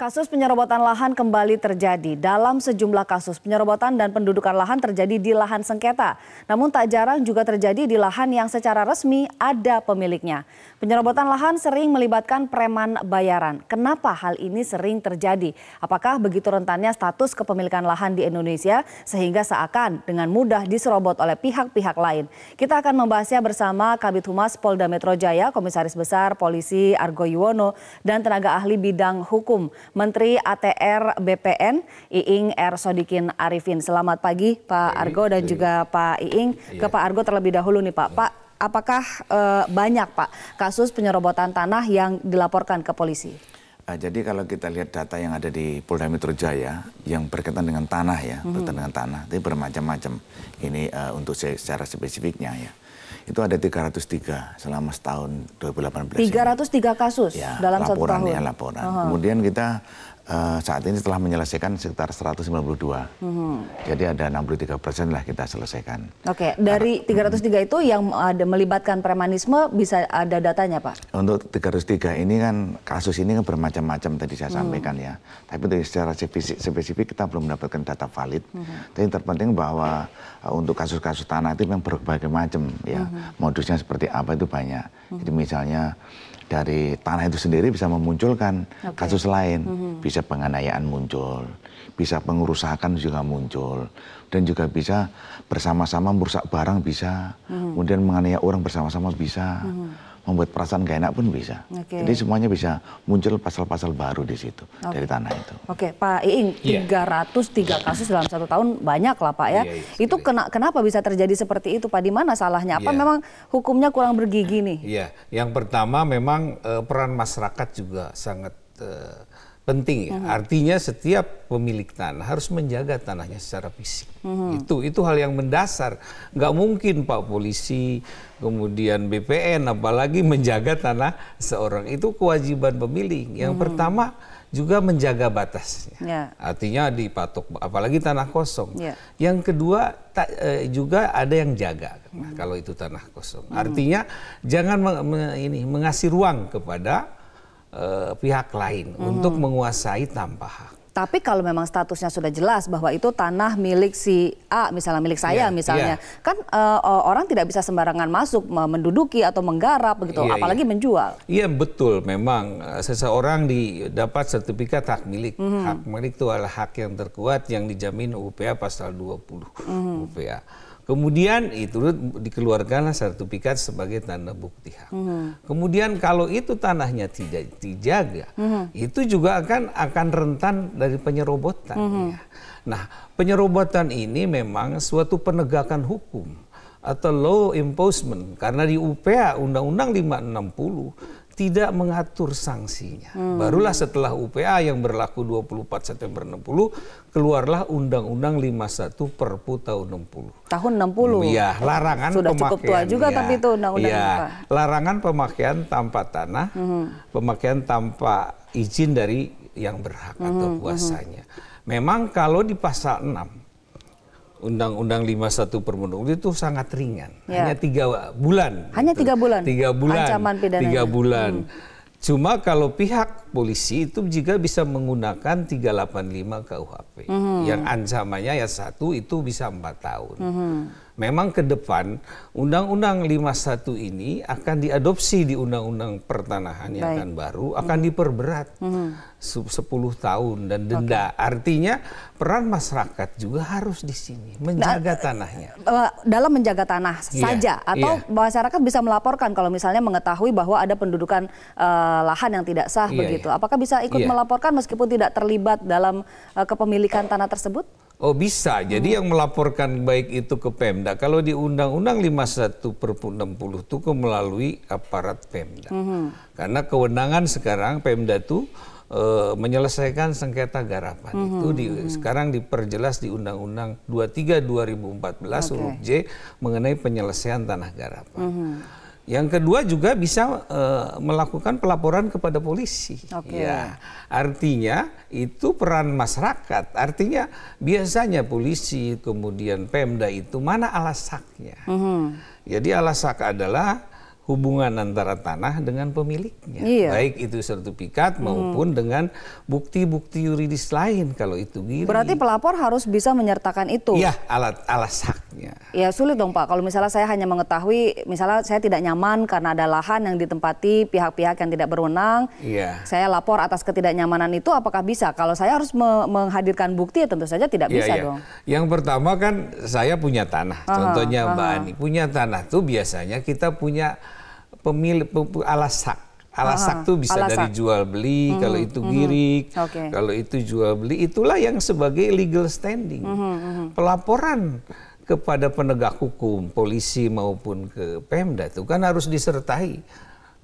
Kasus penyerobotan lahan kembali terjadi. Dalam sejumlah kasus penyerobotan dan pendudukan lahan terjadi di lahan sengketa. Namun tak jarang juga terjadi di lahan yang secara resmi ada pemiliknya. Penyerobotan lahan sering melibatkan preman bayaran. Kenapa hal ini sering terjadi? Apakah begitu rentannya status kepemilikan lahan di Indonesia sehingga seakan dengan mudah diserobot oleh pihak-pihak lain? Kita akan membahasnya bersama Kabit Humas Polda Metro Jaya, Komisaris Besar Polisi Argo Yuwono dan tenaga ahli bidang hukum Menteri ATR BPN Iing R. Sodikin Arifin. Selamat pagi Pak Argo dan juga Pak Iing. Iya. Ke Pak Argo terlebih dahulu nih Pak. Pak, apakah eh, banyak Pak kasus penyerobotan tanah yang dilaporkan ke polisi? Eh, jadi kalau kita lihat data yang ada di Polda Metro Jaya yang berkaitan dengan tanah ya, mm -hmm. berkaitan dengan tanah, itu bermacam-macam. Ini uh, untuk secara spesifiknya ya itu ada 303 selama setahun 2018. 303 ini. kasus ya, dalam laporan, satu ya, tahun. Ya, laporan. Uh -huh. Kemudian kita Eh, saat ini telah menyelesaikan sekitar 192. Hmm. Jadi ada 63 persen lah kita selesaikan. Oke, okay. dari 303 hmm. itu yang ada melibatkan premanisme bisa ada datanya Pak? Untuk 303 ini kan kasus ini kan bermacam-macam tadi saya hmm. sampaikan ya. Tapi dari secara spesifik, spesifik kita belum mendapatkan data valid. Hmm. Tapi yang terpenting bahwa uh, untuk kasus-kasus tanah itu memang berbagai macam ya. Hmm. Modusnya seperti apa itu banyak. Hmm. Jadi mm-hmm. misalnya dari tanah itu sendiri bisa memunculkan okay. kasus lain, mm -hmm. bisa penganiayaan muncul, bisa pengerusakan juga muncul, dan juga bisa bersama-sama merusak barang bisa, mm -hmm. kemudian menganiaya orang bersama-sama bisa. Mm -hmm membuat perasaan gak enak pun bisa. Okay. Jadi semuanya bisa muncul pasal-pasal baru di situ okay. dari tanah itu. Oke, okay. Pak Iing, yeah. 303 kasus dalam satu tahun banyak lah Pak ya. Yeah, yeah, itu kena, kenapa bisa terjadi seperti itu Pak? Di mana salahnya? Apa yeah. memang hukumnya kurang bergigi nih? Iya, yeah. yang pertama memang uh, peran masyarakat juga sangat uh, penting ya. Mm -hmm. Artinya setiap pemilik tanah harus menjaga tanahnya secara fisik. Mm -hmm. Itu itu hal yang mendasar. Nggak mungkin Pak polisi, kemudian BPN apalagi menjaga tanah seorang. Itu kewajiban pemilik. Yang mm -hmm. pertama juga menjaga batasnya. Yeah. Artinya dipatok apalagi tanah kosong. Yeah. Yang kedua ta, e, juga ada yang jaga mm -hmm. kalau itu tanah kosong. Mm -hmm. Artinya jangan me, me, ini mengasih ruang kepada uh, pihak lain hmm. untuk menguasai tanpa hak. Tapi kalau memang statusnya sudah jelas bahwa itu tanah milik si A, misalnya milik saya yeah, misalnya, yeah. kan uh, orang tidak bisa sembarangan masuk menduduki atau menggarap begitu, yeah, iya. apalagi yeah. menjual. Iya yeah, betul, memang eh, seseorang dapat sertifikat hak milik. Mm -hmm. Hak milik itu adalah hak yang terkuat yang dijamin UPA pasal 20 mm -hmm. UPA. Kemudian itu dikeluarkanlah sertifikat sebagai tanda bukti hak. Hmm. Kemudian kalau itu tanahnya tidak dijaga, hmm. itu juga akan akan rentan dari penyerobotan. Hmm. Ya. Nah, penyerobotan ini memang suatu penegakan hukum atau law enforcement karena di UPA Undang-Undang 560 tidak mengatur sanksinya. Hmm. Barulah setelah UPA yang berlaku 24 September 60 keluarlah Undang-Undang 51 Perpu tahun 60. Tahun 60. Iya, larangan Sudah pemakaian. cukup tua juga ya, tapi itu undang-undang ya, Larangan pemakaian tanpa tanah, hmm. pemakaian tanpa izin dari yang berhak hmm. atau hmm, hmm. kuasanya. Hmm. Memang kalau di pasal 6 Undang-Undang 51 Permenung itu sangat ringan, ya. hanya tiga bulan. Hanya gitu. tiga bulan. Tiga bulan. Ancaman pidananya. Tiga bulan. Hmm. Cuma kalau pihak polisi itu juga bisa menggunakan 385 KUHP mm -hmm. yang ancamannya ya satu itu bisa empat tahun. Mm -hmm. Memang ke depan Undang-Undang 51 ini akan diadopsi di Undang-Undang Pertanahan yang akan baru mhm. akan mm -hmm. diperberat mm -hmm. 10 tahun dan denda. Okay. Artinya peran masyarakat juga harus di sini nah, menjaga nah, tanahnya. Eh, eh, dalam menjaga tanah yeah. saja atau yeah. masyarakat bisa melaporkan kalau misalnya mengetahui bahwa ada pendudukan uh, lahan yang tidak sah yeah, begitu gitu. Apakah bisa ikut yeah. melaporkan meskipun tidak terlibat dalam uh, kepemilikan tanah tersebut? Oh bisa, jadi hmm. yang melaporkan baik itu ke Pemda. Kalau di Undang-Undang 51 Perpu 60 itu ke melalui aparat Pemda. Hmm. Karena kewenangan sekarang Pemda itu e, menyelesaikan sengketa garapan. Hmm. Itu di, hmm. sekarang diperjelas di Undang-Undang 23 2014 okay. huruf J mengenai penyelesaian tanah garapan. Hmm. Yang kedua juga bisa e, melakukan pelaporan kepada polisi. Okay. Ya, artinya itu peran masyarakat. Artinya biasanya polisi kemudian Pemda itu mana alasaknya? Mm -hmm. Jadi alasak adalah hubungan antara tanah dengan pemiliknya, iya. baik itu sertifikat hmm. maupun dengan bukti-bukti yuridis lain kalau itu giri. Berarti pelapor harus bisa menyertakan itu. Iya, alat alat haknya. Ya sulit dong Pak. Kalau misalnya saya hanya mengetahui, misalnya saya tidak nyaman karena ada lahan yang ditempati pihak-pihak yang tidak berwenang. Iya. Saya lapor atas ketidaknyamanan itu, apakah bisa? Kalau saya harus me menghadirkan bukti, ya tentu saja tidak iya, bisa iya. dong. Yang pertama kan saya punya tanah. Aha, contohnya aha. Mbak Ani punya tanah tuh biasanya kita punya pemilik alasak Alasak Aha, tuh bisa alasak. dari jual beli, mm -hmm, kalau itu mm -hmm. hmm. okay. kalau itu jual beli, itulah yang sebagai legal standing. Mm -hmm, Pelaporan kepada penegak hukum, polisi maupun ke Pemda itu kan harus disertai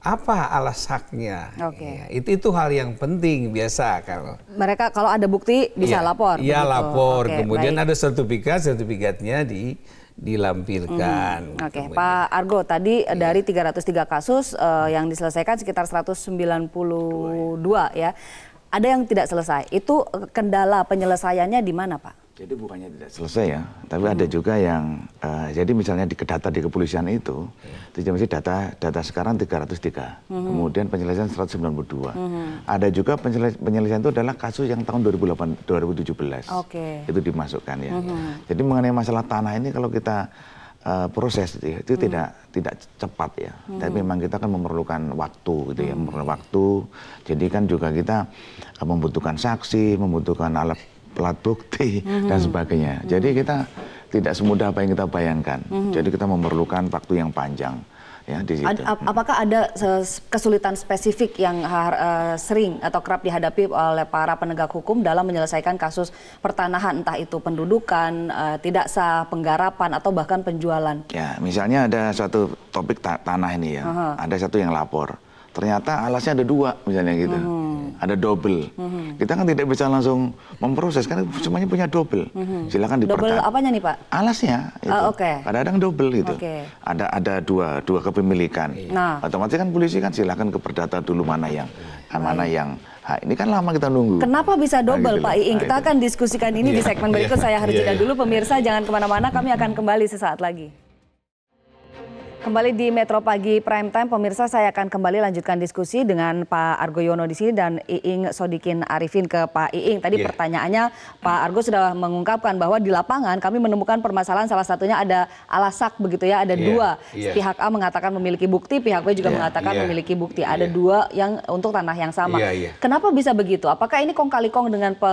apa alas haknya. Okay. Ya, itu itu hal yang penting biasa kalau mereka kalau ada bukti bisa ya, lapor. Iya lapor, okay, kemudian baik. ada sertifikat sertifikatnya di dilampirkan. -hmm. Gitu, oke, okay. Pak Argo tadi yeah. dari 303 kasus uh, yang diselesaikan sekitar 192 Dua. Iya. ya. Ada yang tidak selesai. Itu kendala penyelesaiannya di mana, Pak? Jadi bukannya tidak selesai ya, tapi hmm. ada juga yang uh, jadi misalnya di data di kepolisian itu, hmm. itu masih data data sekarang 303, hmm. kemudian penyelesaian 192. Hmm. Ada juga penyelesaian, itu adalah kasus yang tahun 2008 2017. Okay. Itu dimasukkan ya. Hmm. Jadi mengenai masalah tanah ini kalau kita uh, proses itu, ya, itu hmm. tidak tidak cepat ya. Hmm. Tapi memang kita kan memerlukan waktu gitu ya, hmm. memerlukan waktu. Jadi kan juga kita eh, membutuhkan saksi, membutuhkan alat plat bukti mm-hmm. dan mhm. sebagainya. Mm-hmm. Jadi mhm. kita tidak semudah apa yang kita bayangkan. Mm-hmm. Jadi kita memerlukan waktu yang panjang. Ya, di situ. Ad, ap, apakah ada kesulitan spesifik yang uh, sering atau kerap dihadapi oleh para penegak hukum dalam menyelesaikan kasus pertanahan entah itu pendudukan, uh, tidak sah, penggarapan atau bahkan penjualan? Ya, misalnya ada suatu topik ta tanah ini ya, uh -huh. ada satu yang lapor, ternyata alasnya ada dua misalnya gitu. Uh mhm. -huh hmm. ada double. Hmm. Kita kan tidak bisa langsung memproses karena semuanya punya double. Hmm. Silakan dipertahankan. Double apanya nih Pak? Alasnya. Ah, itu. Oh, Oke. Okay. Ada kadang double itu. Okay. Ada ada dua dua kepemilikan. Iya. Nah. Otomatis kan polisi kan silakan ke perdata dulu mana yang nah, mana yang Nah, ini kan lama kita nunggu. Kenapa bisa nah, double, gitu iya, nah, Pak Iing? Kita akan diskusikan ini yeah. di segmen berikut. Saya harus yeah. jeda dulu, pemirsa. Jangan kemana-mana. Kami akan kembali sesaat lagi. Kembali di Metro Pagi Prime Time, pemirsa saya akan kembali lanjutkan diskusi dengan Pak Argo Yono di sini dan Iing Sodikin Arifin ke Pak Iing. Tadi yeah. pertanyaannya Pak Argo sudah mengungkapkan bahwa di lapangan kami menemukan permasalahan salah satunya ada alasak begitu ya, ada yeah. dua. Yeah. Pihak A mengatakan memiliki bukti, pihak B juga yeah. mengatakan yeah. memiliki bukti. Iya. Ada yeah. dua yang untuk tanah yang sama. Yeah. Yeah. Kenapa bisa begitu? Apakah ini kong kali kong dengan pe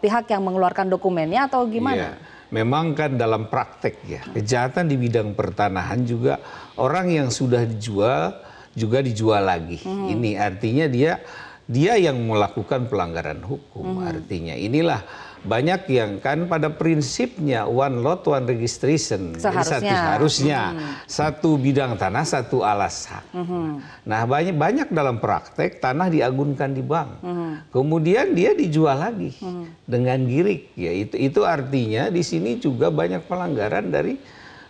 pihak yang mengeluarkan dokumennya atau gimana? Yeah memang kan dalam praktek ya kejahatan di bidang pertanahan juga orang yang sudah dijual juga dijual lagi. Hmm. Ini artinya dia dia yang melakukan pelanggaran hukum. Hmm. Artinya inilah banyak yang kan pada prinsipnya one lot one registration seharusnya Jadi satu, harusnya hmm. satu bidang tanah satu alas hak. Hmm. Nah banyak banyak dalam praktek tanah diagunkan di bank, hmm. kemudian dia dijual lagi hmm. dengan girik. Ya itu itu artinya di sini juga banyak pelanggaran dari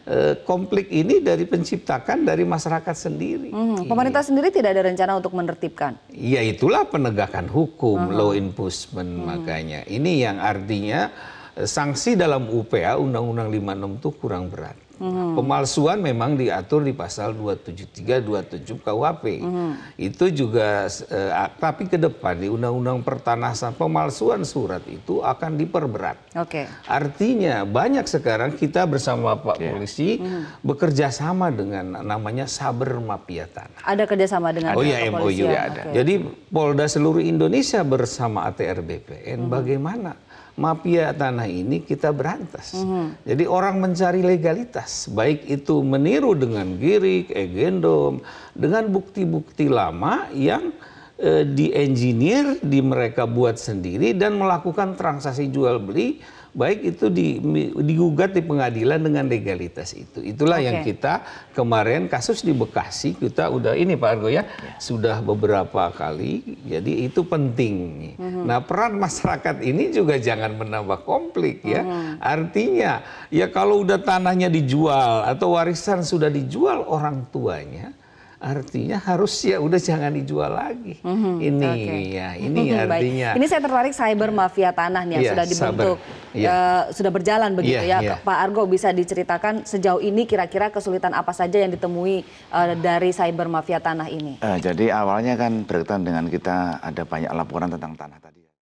Eh, konflik ini dari penciptakan dari masyarakat sendiri. Hmm, pemerintah sendiri tidak ada rencana untuk menertibkan. Ya itulah penegakan hukum, hmm. law enforcement hmm. makanya. Ini yang artinya eh, sanksi dalam UPA Undang-Undang 56 itu kurang berat. Hmm. Pemalsuan memang diatur di pasal 273 27 KUHP. Hmm. Itu juga eh, tapi ke depan di Undang-Undang Pertanahan, pemalsuan surat itu akan diperberat. Oke. Okay. Artinya banyak sekarang kita bersama Pak okay. Polisi hmm. bekerja sama dengan namanya Saber Mafia Tanah. Ada kerjasama dengan Oh iya, ya MOU ya ada. Okay. Jadi Polda seluruh Indonesia bersama ATR BPN hmm. bagaimana mafia tanah ini kita berantas. Mm-hmm. Jadi orang mencari legalitas, baik itu meniru dengan girik, egendom, dengan bukti-bukti lama yang eh, di engineer, di mereka buat sendiri dan melakukan transaksi jual beli baik itu di, digugat di pengadilan dengan legalitas itu. Itulah okay. yang kita kemarin kasus di Bekasi kita udah ini Pak Argo ya, ya. sudah beberapa kali. Jadi itu penting. Mm -hmm. Nah peran masyarakat ini juga jangan menambah konflik ya. Mm -hmm. Artinya ya kalau udah tanahnya dijual atau warisan sudah dijual orang tuanya artinya harus ya udah jangan dijual lagi. Mm -hmm. Ini okay. ya, mhm, ini mm -hmm. artinya. Baik. Ini saya tertarik cyber iya. mafia tanah nih yang yeah, sudah dibentuk, yeah. Iya. Eh, uh, sudah berjalan begitu yeah, ya. Yeah. Pak Argo bisa diceritakan sejauh ini kira-kira kesulitan apa saja yang ditemui uh, dari cyber mafia tanah ini? Uh, jadi awalnya kan berkaitan dengan kita ada banyak laporan tentang tanah tadi.